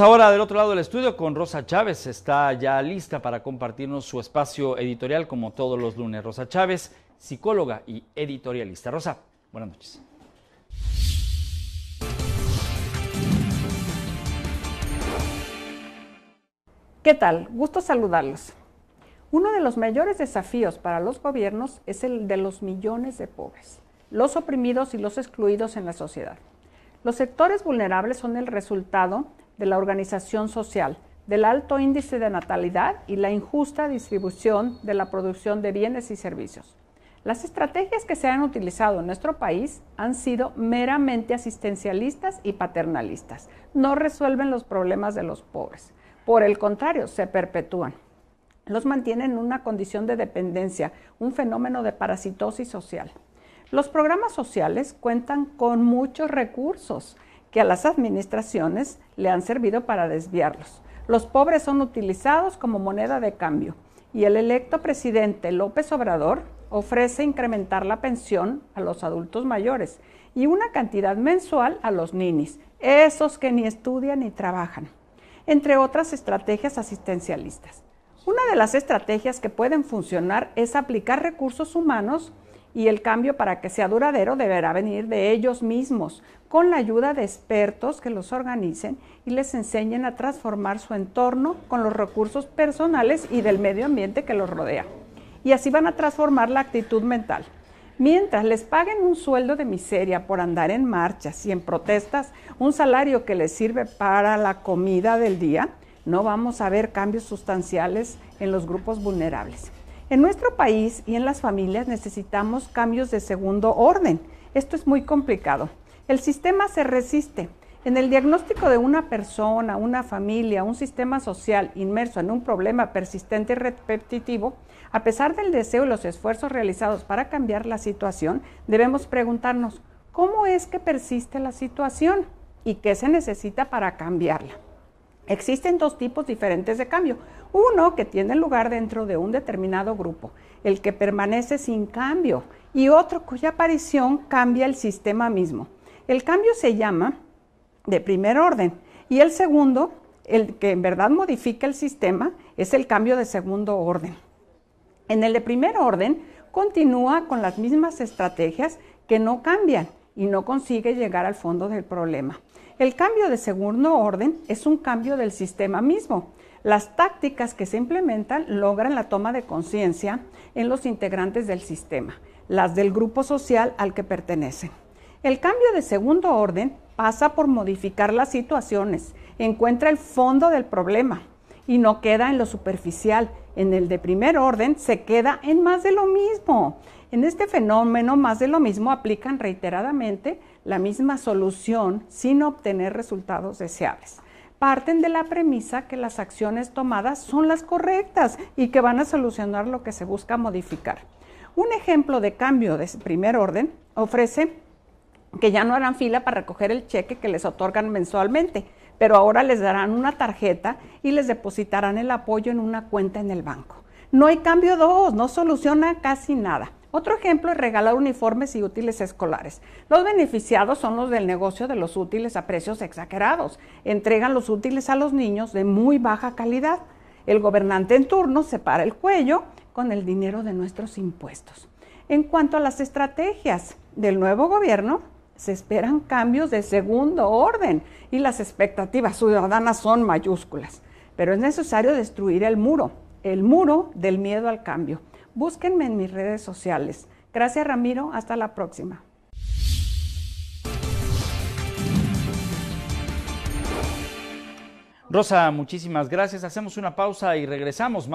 Ahora del otro lado del estudio con Rosa Chávez, está ya lista para compartirnos su espacio editorial como todos los lunes. Rosa Chávez, psicóloga y editorialista. Rosa, buenas noches. ¿Qué tal? Gusto saludarlos. Uno de los mayores desafíos para los gobiernos es el de los millones de pobres, los oprimidos y los excluidos en la sociedad. Los sectores vulnerables son el resultado de la organización social, del alto índice de natalidad y la injusta distribución de la producción de bienes y servicios. Las estrategias que se han utilizado en nuestro país han sido meramente asistencialistas y paternalistas. No resuelven los problemas de los pobres. Por el contrario, se perpetúan. Los mantienen en una condición de dependencia, un fenómeno de parasitosis social. Los programas sociales cuentan con muchos recursos que a las administraciones le han servido para desviarlos. Los pobres son utilizados como moneda de cambio y el electo presidente López Obrador ofrece incrementar la pensión a los adultos mayores y una cantidad mensual a los ninis, esos que ni estudian ni trabajan, entre otras estrategias asistencialistas. Una de las estrategias que pueden funcionar es aplicar recursos humanos y el cambio para que sea duradero deberá venir de ellos mismos, con la ayuda de expertos que los organicen y les enseñen a transformar su entorno con los recursos personales y del medio ambiente que los rodea. Y así van a transformar la actitud mental. Mientras les paguen un sueldo de miseria por andar en marchas y en protestas, un salario que les sirve para la comida del día, no vamos a ver cambios sustanciales en los grupos vulnerables. En nuestro país y en las familias necesitamos cambios de segundo orden. Esto es muy complicado. El sistema se resiste. En el diagnóstico de una persona, una familia, un sistema social inmerso en un problema persistente y repetitivo, a pesar del deseo y los esfuerzos realizados para cambiar la situación, debemos preguntarnos, ¿cómo es que persiste la situación y qué se necesita para cambiarla? Existen dos tipos diferentes de cambio. Uno que tiene lugar dentro de un determinado grupo, el que permanece sin cambio, y otro cuya aparición cambia el sistema mismo. El cambio se llama de primer orden y el segundo, el que en verdad modifica el sistema, es el cambio de segundo orden. En el de primer orden continúa con las mismas estrategias que no cambian y no consigue llegar al fondo del problema. El cambio de segundo orden es un cambio del sistema mismo. Las tácticas que se implementan logran la toma de conciencia en los integrantes del sistema, las del grupo social al que pertenecen. El cambio de segundo orden pasa por modificar las situaciones, encuentra el fondo del problema, y no queda en lo superficial. En el de primer orden se queda en más de lo mismo. En este fenómeno más de lo mismo aplican reiteradamente la misma solución sin obtener resultados deseables. Parten de la premisa que las acciones tomadas son las correctas y que van a solucionar lo que se busca modificar. Un ejemplo de cambio de primer orden ofrece que ya no harán fila para recoger el cheque que les otorgan mensualmente, pero ahora les darán una tarjeta y les depositarán el apoyo en una cuenta en el banco. No hay cambio dos, no soluciona casi nada. Otro ejemplo es regalar uniformes y útiles escolares. Los beneficiados son los del negocio de los útiles a precios exagerados. Entregan los útiles a los niños de muy baja calidad. El gobernante en turno se para el cuello con el dinero de nuestros impuestos. En cuanto a las estrategias del nuevo gobierno, se esperan cambios de segundo orden y las expectativas ciudadanas son mayúsculas. Pero es necesario destruir el muro, el muro del miedo al cambio. Búsquenme en mis redes sociales. Gracias Ramiro, hasta la próxima. Rosa, muchísimas gracias. Hacemos una pausa y regresamos.